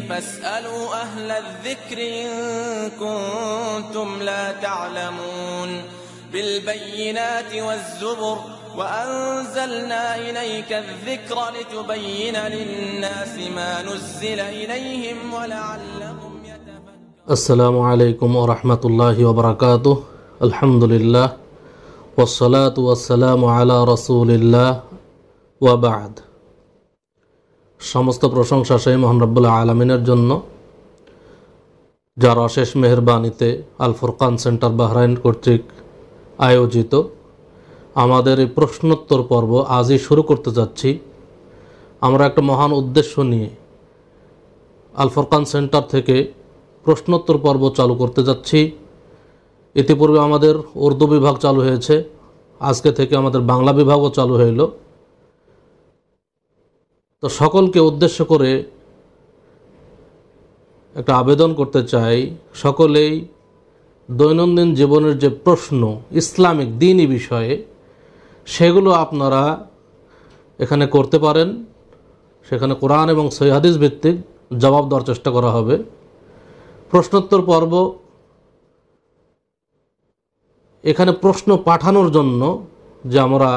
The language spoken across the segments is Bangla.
فاسألوا أهل الذكر إن كنتم لا تعلمون بالبينات والزبر وأنزلنا إليك الذكر لتبين للناس ما نزل إليهم ولعلهم يتفكرون السلام عليكم ورحمة الله وبركاته الحمد لله والصلاة والسلام على رسول الله وبعد সমস্ত প্রশংসা সেই মোহানবুল্লাহ আলমিনের জন্য যার অশেষ মেহরবানিতে আল ফুরকান সেন্টার বাহরাইন কর্তৃক আয়োজিত আমাদের এই প্রশ্নোত্তর পর্ব আজই শুরু করতে যাচ্ছি আমরা একটা মহান উদ্দেশ্য নিয়ে আল ফুরকান সেন্টার থেকে প্রশ্নোত্তর পর্ব চালু করতে যাচ্ছি ইতিপূর্বে আমাদের উর্দু বিভাগ চালু হয়েছে আজকে থেকে আমাদের বাংলা বিভাগও চালু হইল তো সকলকে উদ্দেশ্য করে একটা আবেদন করতে চাই সকলেই দৈনন্দিন জীবনের যে প্রশ্ন ইসলামিক দিনই বিষয়ে সেগুলো আপনারা এখানে করতে পারেন সেখানে কোরআন এবং সৈহাদিস ভিত্তিক জবাব দেওয়ার চেষ্টা করা হবে প্রশ্নোত্তর পর্ব এখানে প্রশ্ন পাঠানোর জন্য যে আমরা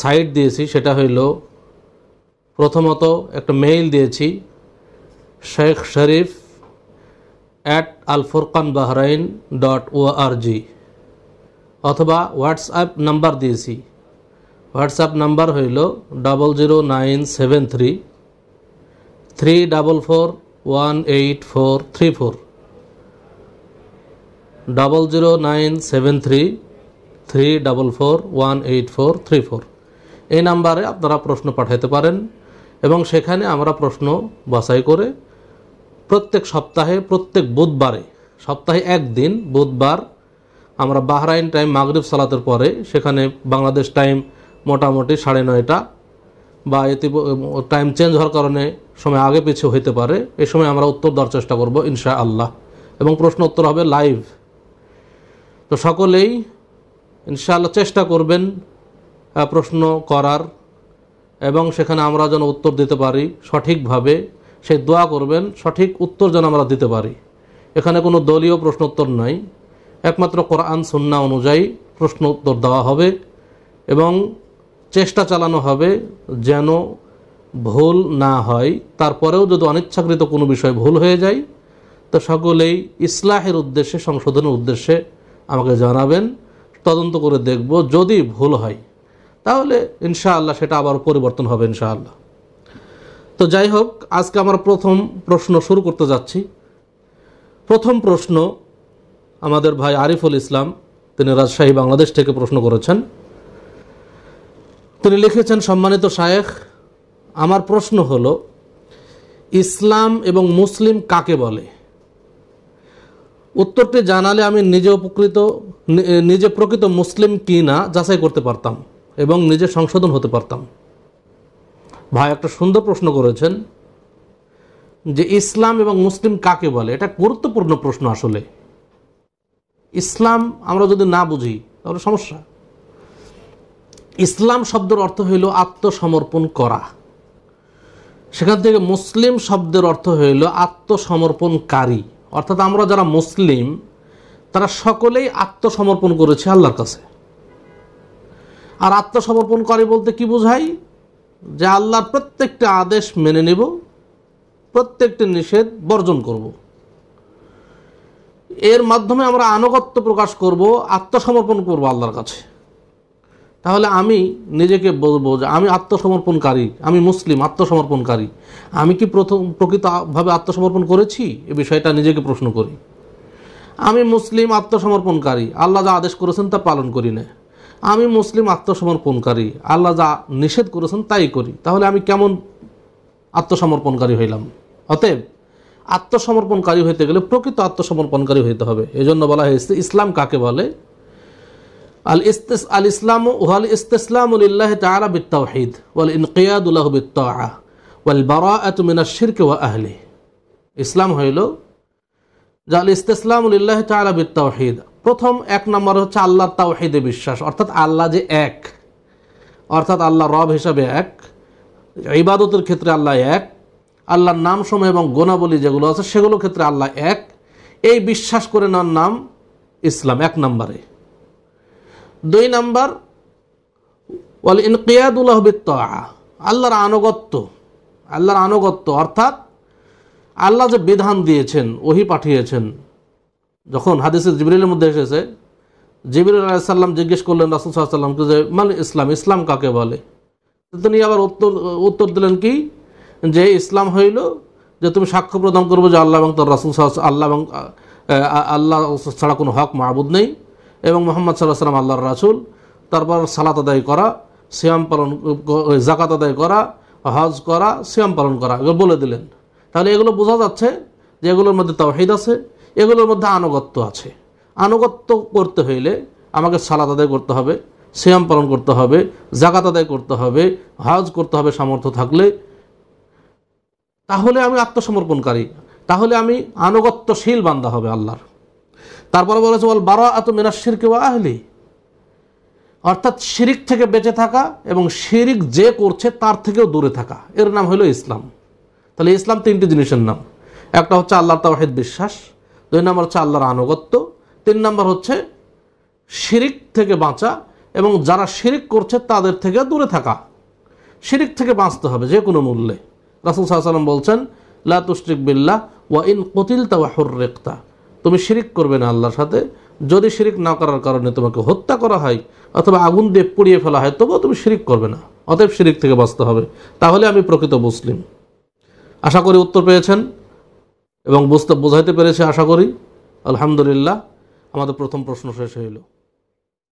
সাইট দিয়েছি সেটা হইল প্রথমত একটা মেইল দিয়েছি Sheikh Sharif at Al Furqan Bahrain dot O R G অথবা হোয়াটসঅ্যাপ নাম্বার দিয়েছি হোয়াটসঅ্যাপ নাম্বার হইল double zero nine seven three three double four one eight four three four double zero nine seven three three double four one eight four three four এই নাম্বারে আপনারা প্রশ্ন পাঠাইতে পারেন এবং সেখানে আমরা প্রশ্ন বাছাই করে প্রত্যেক সপ্তাহে প্রত্যেক বুধবারে সপ্তাহে একদিন বুধবার আমরা বাহরাইন টাইম মাগরিব সালাতের পরে সেখানে বাংলাদেশ টাইম মোটামুটি সাড়ে নয়টা বা এতে টাইম চেঞ্জ হওয়ার কারণে সময় আগে পিছু হইতে পারে এ সময় আমরা উত্তর দেওয়ার চেষ্টা করবো ইনশা আল্লাহ এবং প্রশ্ন উত্তর হবে লাইভ তো সকলেই ইনশাআল্লাহ চেষ্টা করবেন প্রশ্ন করার এবং সেখানে আমরা যেন উত্তর দিতে পারি সঠিকভাবে সে দোয়া করবেন সঠিক উত্তর যেন আমরা দিতে পারি এখানে কোনো দলীয় প্রশ্নোত্তর নাই একমাত্র কোরআন সুন্না অনুযায়ী প্রশ্ন উত্তর দেওয়া হবে এবং চেষ্টা চালানো হবে যেন ভুল না হয় তারপরেও যদি অনিচ্ছাকৃত কোনো বিষয় ভুল হয়ে যায় তো সকলেই ইসলাহের উদ্দেশ্যে সংশোধনের উদ্দেশ্যে আমাকে জানাবেন তদন্ত করে দেখব যদি ভুল হয় তাহলে ইনশাআল্লাহ সেটা আবার পরিবর্তন হবে ইনশাআল্লাহ তো যাই হোক আজকে আমার প্রথম প্রশ্ন শুরু করতে যাচ্ছি প্রথম প্রশ্ন আমাদের ভাই আরিফুল ইসলাম তিনি রাজশাহী বাংলাদেশ থেকে প্রশ্ন করেছেন তিনি লিখেছেন সম্মানিত শায়েখ আমার প্রশ্ন হল ইসলাম এবং মুসলিম কাকে বলে উত্তরটি জানালে আমি নিজে উপকৃত নিজে প্রকৃত মুসলিম কি না যাচাই করতে পারতাম এবং নিজে সংশোধন হতে পারতাম ভাই একটা সুন্দর প্রশ্ন করেছেন যে ইসলাম এবং মুসলিম কাকে বলে এটা গুরুত্বপূর্ণ প্রশ্ন আসলে ইসলাম আমরা যদি না বুঝি তাহলে সমস্যা ইসলাম শব্দের অর্থ হইল আত্মসমর্পণ করা সেখান থেকে মুসলিম শব্দের অর্থ হইল আত্মসমর্পণকারী অর্থাৎ আমরা যারা মুসলিম তারা সকলেই আত্মসমর্পণ করেছে আল্লাহর কাছে আর আত্মসমর্পণ করে বলতে কি বোঝাই যে আল্লাহর প্রত্যেকটা আদেশ মেনে নেব প্রত্যেকটি নিষেধ বর্জন করব। এর মাধ্যমে আমরা আনুগত্য প্রকাশ করব আত্মসমর্পণ করব আল্লাহর কাছে তাহলে আমি নিজেকে বলবো যে আমি আত্মসমর্পণকারী আমি মুসলিম আত্মসমর্পণকারী আমি কি প্রথম প্রকৃতভাবে আত্মসমর্পণ করেছি এ বিষয়টা নিজেকে প্রশ্ন করি আমি মুসলিম আত্মসমর্পণকারী আল্লাহ যা আদেশ করেছেন তা পালন করি না আমি মুসলিম আত্মসমর্পণকারী আল্লাহ যা নিষেধ করেছেন তাই করি তাহলে আমি কেমন আত্মসমর্পণকারী হইলাম অতএব আত্মসমর্পণকারী হইতে গেলে প্রকৃত আত্মসমর্পণকারী হইতে হবে জন্য বলা হয়েছে ইসলাম কাকে বলে আল ইস্তেস আল ইসলাম ওয়াল ইস্তেসলাম উল্লাহ তালা বিদ ওয়াল ইনকিয়াদুল্লাহ বিত্তাহা ওয়াল বারা মিনা শিরকে ওয়া আহলি ইসলাম হইল যে আল ইস্তেসলাম উল্লাহ তালা বিদ প্রথম এক নম্বর হচ্ছে তাও তাওহিদে বিশ্বাস অর্থাৎ আল্লাহ যে এক অর্থাৎ আল্লাহ রব হিসাবে এক ইবাদতের ক্ষেত্রে আল্লাহ এক আল্লাহর নামসমূহ এবং গোনাবলী যেগুলো আছে সেগুলো ক্ষেত্রে আল্লাহ এক এই বিশ্বাস করে নেওয়ার নাম ইসলাম এক নম্বরে দুই নম্বর ওয়াল ইনকিয়াদুল্লাহ বিত্তা আল্লাহর আনুগত্য আল্লাহর আনুগত্য অর্থাৎ আল্লাহ যে বিধান দিয়েছেন ওহি পাঠিয়েছেন যখন হাদিসের জিবরিলের মধ্যে এসেছে জিবরুল আলাইসাল্লাম জিজ্ঞেস করলেন রাসুল সাল্লামকে যে মানে ইসলাম ইসলাম কাকে বলে তিনি আবার উত্তর উত্তর দিলেন কি যে ইসলাম হইল যে তুমি সাক্ষ্য প্রদান করবো যে আল্লাহ এবং তার রাসুল আল্লাহ এবং আল্লাহ ছাড়া কোনো হক মাহবুদ নেই এবং মোহাম্মদ সাল্লাহ সাল্লাম আল্লাহর রাসুল তারপর সালাত আদায় করা শ্যাম পালন জাকাত আদায় করা হজ করা শ্যাম পালন করা এগুলো বলে দিলেন তাহলে এগুলো বোঝা যাচ্ছে যে এগুলোর মধ্যে তাওহিদ আছে এগুলোর মধ্যে আনুগত্য আছে আনুগত্য করতে হইলে আমাকে সালাদ আদায় করতে হবে শ্যাম পালন করতে হবে জাকাত আদায় করতে হবে হজ করতে হবে সামর্থ্য থাকলে তাহলে আমি আত্মসমর্পণকারী তাহলে আমি আনুগত্যশীল বান্দা হবে আল্লাহর তারপরে বলেছে বল বারো এত মিনাশির কেউ আহলি অর্থাৎ শিরিক থেকে বেঁচে থাকা এবং শিরিক যে করছে তার থেকেও দূরে থাকা এর নাম হলো ইসলাম তাহলে ইসলাম তিনটি জিনিসের নাম একটা হচ্ছে আল্লাহ তাওহেদ বিশ্বাস দুই নম্বর হচ্ছে আল্লাহর আনুগত্য তিন নম্বর হচ্ছে শিরিক থেকে বাঁচা এবং যারা শিরিক করছে তাদের থেকে দূরে থাকা শিরিক থেকে বাঁচতে হবে যে কোনো মূল্যে রাসুল সাহাশাল্লাম বলছেন লাতুস্টিক তুশরিক বিল্লাহ ওয়া ইন কতিল তা রেখতা তুমি শিরিক করবে না আল্লাহর সাথে যদি শিরিক না করার কারণে তোমাকে হত্যা করা হয় অথবা আগুন দিয়ে পুড়িয়ে ফেলা হয় তবুও তুমি শিরিক করবে না অতএব শিরিক থেকে বাঁচতে হবে তাহলে আমি প্রকৃত মুসলিম আশা করি উত্তর পেয়েছেন এবং বুঝতে বোঝাইতে পেরেছে আশা করি আলহামদুলিল্লাহ আমাদের প্রথম প্রশ্ন শেষ হইল